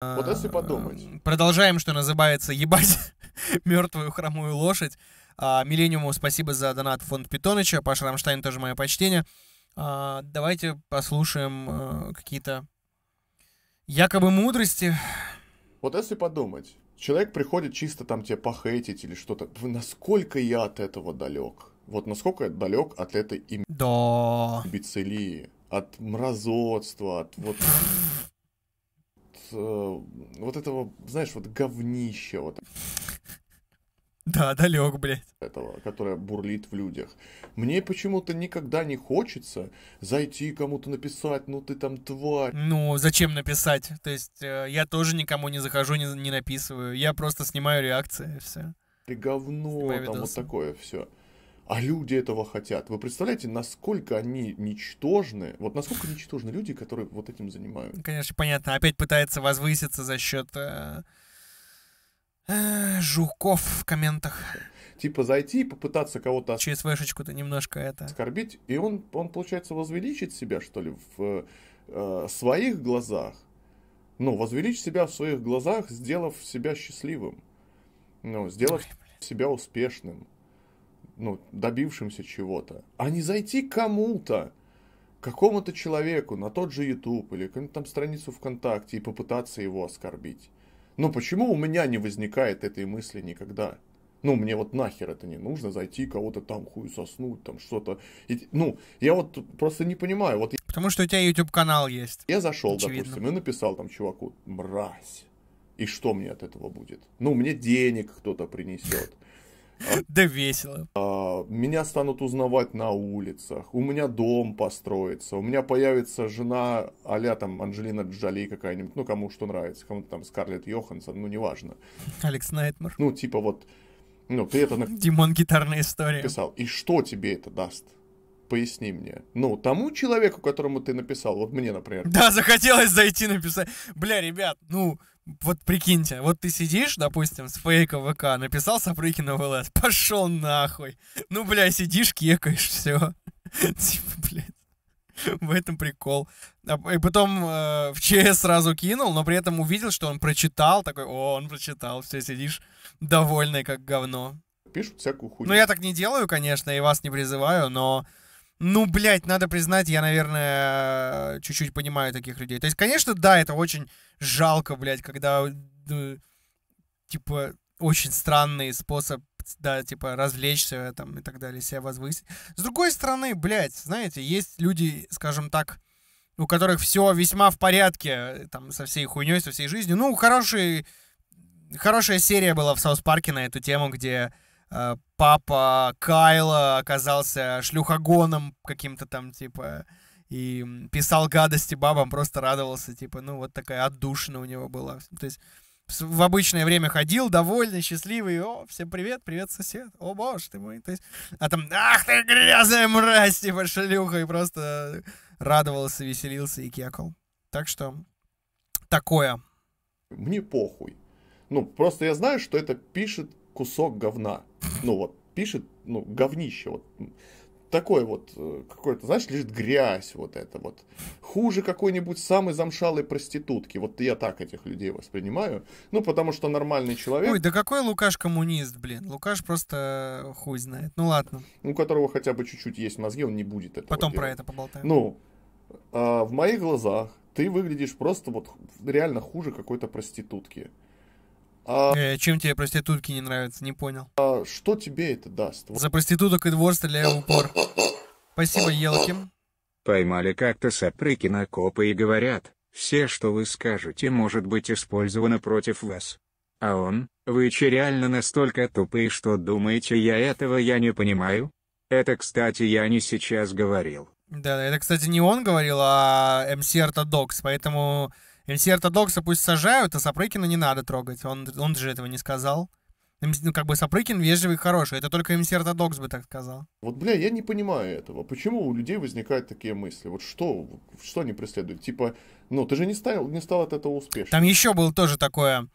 Вот если а, подумать. Продолжаем, что называется, ебать мертвую хромую лошадь. А, Миллениуму спасибо за донат фонд Питоныча. Паша Рамштайн тоже мое почтение. А, давайте послушаем э, какие-то якобы мудрости. Вот если подумать, человек приходит чисто там тебе похейтить или что-то. Насколько я от этого далек? Вот насколько я далек от этой им... Да. Бицелии, от мразотства, от вот Э, вот этого, знаешь, вот говнища вот. Да, далек, блядь. Этого, которая бурлит в людях. Мне почему-то никогда не хочется зайти кому-то написать, ну ты там тварь. Ну, зачем написать? То есть э, я тоже никому не захожу, не, не написываю. Я просто снимаю реакции, все. Ты говно, Снимаю там видосы. вот такое все. А люди этого хотят. Вы представляете, насколько они ничтожны? Вот насколько ничтожны люди, которые вот этим занимаются? Конечно, понятно. Опять пытается возвыситься за счет э, э, жуков в комментах. Типа зайти и попытаться кого-то... ЧСВшечку-то немножко это... Скорбить И он, он, получается, возвеличит себя, что ли, в э, э своих глазах. Ну, возвеличить себя в своих глазах, сделав себя счастливым. Ну, сделав Ой, себя успешным ну, добившимся чего-то, а не зайти кому-то, какому-то человеку на тот же YouTube или какую-то там страницу ВКонтакте и попытаться его оскорбить. Ну почему у меня не возникает этой мысли никогда? Ну, мне вот нахер это не нужно, зайти кого-то там хуй соснуть, там что-то. И, ну, я вот просто не понимаю. Вот... Потому что у тебя YouTube-канал есть. Я зашел, Очевидно. допустим, и написал там чуваку, мразь. И что мне от этого будет? Ну, мне денег кто-то принесет. А? Да весело. А, меня станут узнавать на улицах, у меня дом построится, у меня появится жена а там Анджелина Джоли какая-нибудь, ну, кому что нравится, кому-то там Скарлетт Йоханссон, ну, неважно. Алекс Найтмар. Ну, типа вот, ну, ты это... Димон, гитарная история. Писал. И что тебе это даст? Поясни мне. Ну, тому человеку, которому ты написал, вот мне, например. Да, захотелось зайти написать. Бля, ребят, ну, вот прикиньте, вот ты сидишь, допустим, с фейка ВК, написал Сапрыкина в ЛС, пошел нахуй. Ну, бля, сидишь, кекаешь, все. Типа, блядь. В этом прикол. А, и потом э, в ЧС сразу кинул, но при этом увидел, что он прочитал. Такой, о, он прочитал, все, сидишь довольный, как говно. Пишут всякую хуйню. Ну, я так не делаю, конечно, и вас не призываю, но ну, блядь, надо признать, я, наверное, э, чуть-чуть понимаю таких людей. То есть, конечно, да, это очень жалко, блядь, когда, ну, типа, очень странный способ, да, типа, развлечься там и так далее, себя возвысить. С другой стороны, блядь, знаете, есть люди, скажем так, у которых все весьма в порядке, э, там, со всей хуйней, со всей жизнью. Ну, хороший, хорошая серия была в Саус Парке на эту тему, где Э, папа Кайла оказался шлюхогоном каким-то там, типа, и писал гадости бабам, просто радовался, типа, ну, вот такая отдушина у него была. То есть в обычное время ходил, довольный, счастливый, о, всем привет, привет, сосед, о, боже ты мой, то есть, а там, ах ты грязная мразь, типа, шлюха, и просто радовался, веселился и кекал. Так что, такое. Мне похуй. Ну, просто я знаю, что это пишет кусок говна. Ну вот, пишет, ну, говнище, вот такой вот, э, какой-то, знаешь, лежит грязь вот это вот. Хуже какой-нибудь самой замшалой проститутки. Вот я так этих людей воспринимаю. Ну, потому что нормальный человек... Ой, да какой Лукаш коммунист, блин? Лукаш просто э, хуй знает. Ну, ладно. У которого хотя бы чуть-чуть есть мозги, он не будет этого Потом делать. про это поболтаем. Ну, а в моих глазах ты выглядишь просто вот реально хуже какой-то проститутки. А... Э, чем тебе проститутки не нравятся? Не понял. А что тебе это даст? За проституток и двор стреляю в упор. Спасибо, Елкин. Поймали как-то Сапрыкина копы и говорят, все, что вы скажете, может быть использовано против вас. А он, вы че реально настолько тупые, что думаете, я этого я не понимаю? Это, кстати, я не сейчас говорил. Да, это, кстати, не он говорил, а МС Ортодокс, поэтому Эльси Ортодокса пусть сажают, а Сапрыкина не надо трогать. Он, он же этого не сказал. Ну, как бы Сапрыкин вежливый и хороший. Это только МС Ортодокс бы так сказал. Вот, бля, я не понимаю этого. Почему у людей возникают такие мысли? Вот что, что они преследуют? Типа, ну, ты же не, стал, не стал от этого успешным. Там еще было тоже такое,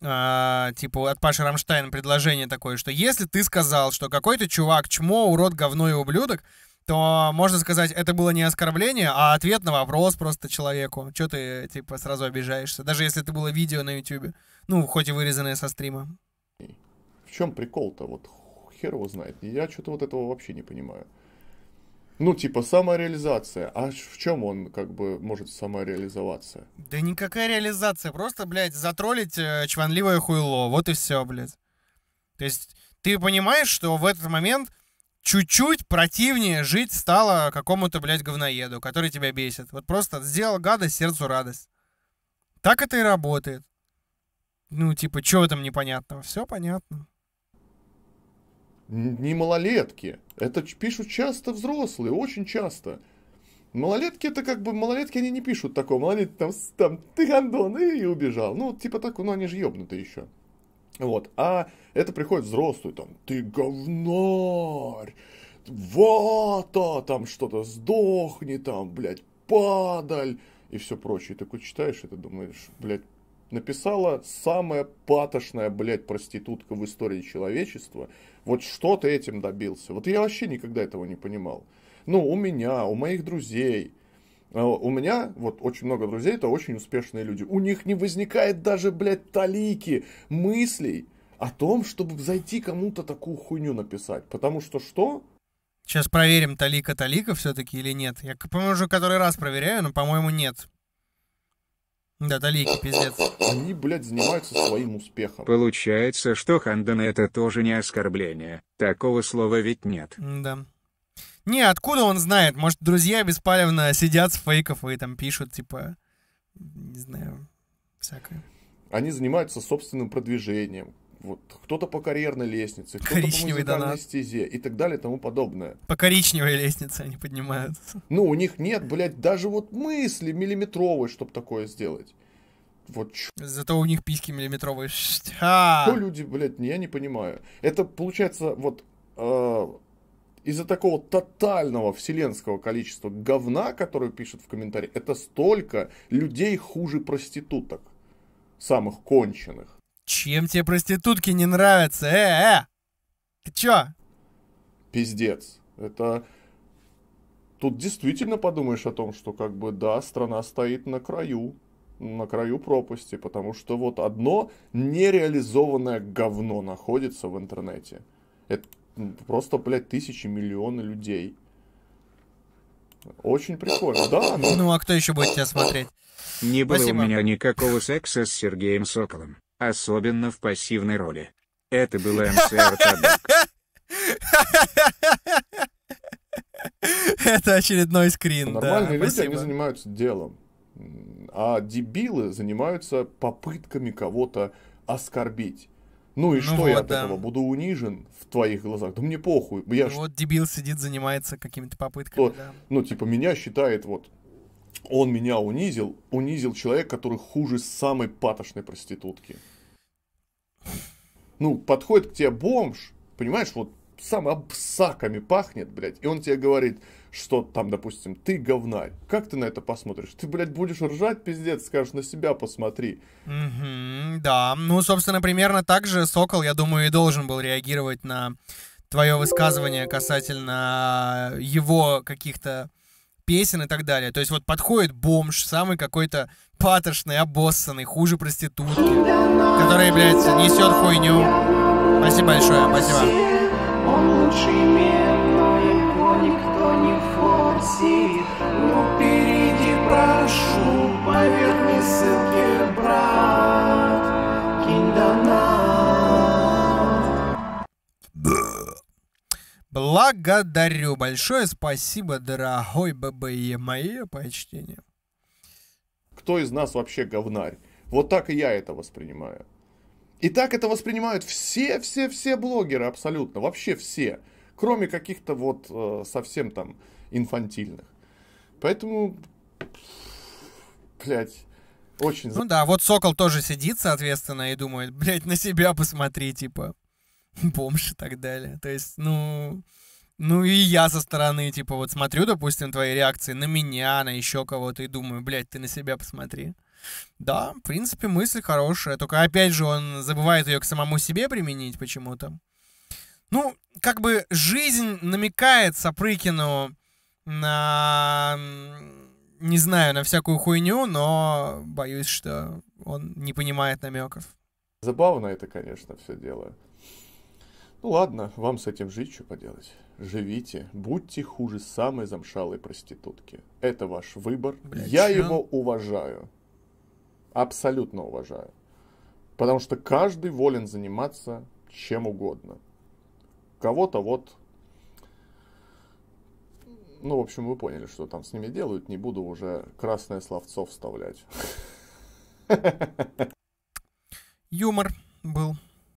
э, типа, от Паши Рамштайна предложение такое, что если ты сказал, что какой-то чувак чмо, урод, говно и ублюдок, то можно сказать, это было не оскорбление, а ответ на вопрос просто человеку. Че ты, типа, сразу обижаешься? Даже если это было видео на YouTube. Ну, хоть и вырезанное со стрима. В чем прикол-то? Вот хер его знает. Я что-то вот этого вообще не понимаю. Ну, типа, самореализация. А в чем он, как бы, может самореализоваться? Да никакая реализация. Просто, блядь, затроллить э, чванливое хуйло. Вот и все, блядь. То есть, ты понимаешь, что в этот момент чуть-чуть противнее жить стало какому-то, блядь, говноеду, который тебя бесит. Вот просто сделал гадость, сердцу радость. Так это и работает. Ну, типа, что в этом непонятного? Все понятно. Не малолетки. Это пишут часто взрослые, очень часто. Малолетки это как бы, малолетки они не пишут такого. Малолетки там, там ты гандон и убежал. Ну, типа так, ну они же ёбнутые еще. Вот. А это приходит взрослый, там, ты говнарь, вата, там что-то сдохни, там, блядь, падаль и все прочее. И такой читаешь, и ты думаешь, блядь, написала самая патошная, блядь, проститутка в истории человечества. Вот что ты этим добился? Вот я вообще никогда этого не понимал. Ну, у меня, у моих друзей – Э, у меня вот очень много друзей, это очень успешные люди. У них не возникает даже, блядь, талики мыслей о том, чтобы зайти кому-то такую хуйню написать. Потому что что? Сейчас проверим, талика талика все-таки или нет. Я, по-моему, уже который раз проверяю, но, по-моему, нет. Да, талики, пиздец. Они, блядь, занимаются своим успехом. Получается, что Ханден это тоже не оскорбление. Такого слова ведь нет. Да. Не, откуда он знает? Может, друзья беспалевно сидят с фейков и там пишут, типа, не знаю, всякое. Они занимаются собственным продвижением. Вот кто-то по карьерной лестнице, кто-то по музыкальной донат. стезе и так далее и тому подобное. По коричневой лестнице они поднимаются. Ну, у них нет, блядь, даже вот мысли миллиметровой, чтобы такое сделать. Вот чё. Зато у них письки миллиметровые. А. Что люди, блядь, я не понимаю. Это получается, вот э, из-за такого тотального вселенского количества говна, которое пишут в комментарии, это столько людей хуже проституток. Самых конченых. Чем тебе проститутки не нравятся? Э, э! Ты чё? Пиздец. Это... Тут действительно подумаешь о том, что как бы да, страна стоит на краю, на краю пропасти, потому что вот одно нереализованное говно находится в интернете. Это просто, блядь, тысячи, миллионы людей. Очень прикольно, да. Но... Ну. ну а кто еще будет тебя смотреть? Не было Спасибо. у меня никакого секса с Сергеем Соколом, особенно в пассивной роли. Это был МСР Это очередной скрин, Нормальные люди, они занимаются делом. А дебилы занимаются попытками кого-то оскорбить. Ну и ну что вот, я от да. этого? Буду унижен в твоих глазах? Да мне похуй. Я ну, ж... Вот дебил сидит, занимается какими-то попытками. То, да. Ну, типа, меня считает вот... Он меня унизил. Унизил человек, который хуже самой патошной проститутки. Ну, подходит к тебе бомж, понимаешь, вот сам обсаками пахнет, блядь, и он тебе говорит, что там, допустим, ты говнарь. Как ты на это посмотришь? Ты, блядь, будешь ржать, пиздец, скажешь, на себя посмотри. Угу, да, ну, собственно, примерно так же Сокол, я думаю, и должен был реагировать на твое высказывание касательно его каких-то песен и так далее. То есть вот подходит бомж, самый какой-то патошный, обоссанный, хуже проститутки, который, блядь, несет хуйню. Спасибо большое, спасибо. Он лучший но его никто не форсит. Ну перейди, прошу, поверь мне брат, кинь донат. Благодарю большое, спасибо, дорогой ББЕ, мое почтение. Кто из нас вообще говнарь? Вот так и я это воспринимаю. И так это воспринимают все-все-все блогеры абсолютно, вообще все, кроме каких-то вот э, совсем там инфантильных. Поэтому, блядь, очень... Ну да, вот Сокол тоже сидит, соответственно, и думает, блядь, на себя посмотри, типа, бомж и так далее. То есть, ну... Ну и я со стороны, типа, вот смотрю, допустим, твои реакции на меня, на еще кого-то и думаю, блядь, ты на себя посмотри. Да, в принципе, мысль хорошая. Только, опять же, он забывает ее к самому себе применить почему-то. Ну, как бы жизнь намекает Сапрыкину на... Не знаю, на всякую хуйню, но боюсь, что он не понимает намеков. Забавно это, конечно, все дело. Ну ладно, вам с этим жить, что поделать. Живите, будьте хуже самой замшалой проститутки. Это ваш выбор. Блядь, Я чё? его уважаю абсолютно уважаю. Потому что каждый волен заниматься чем угодно. Кого-то вот... Ну, в общем, вы поняли, что там с ними делают. Не буду уже красное словцо вставлять. Юмор был.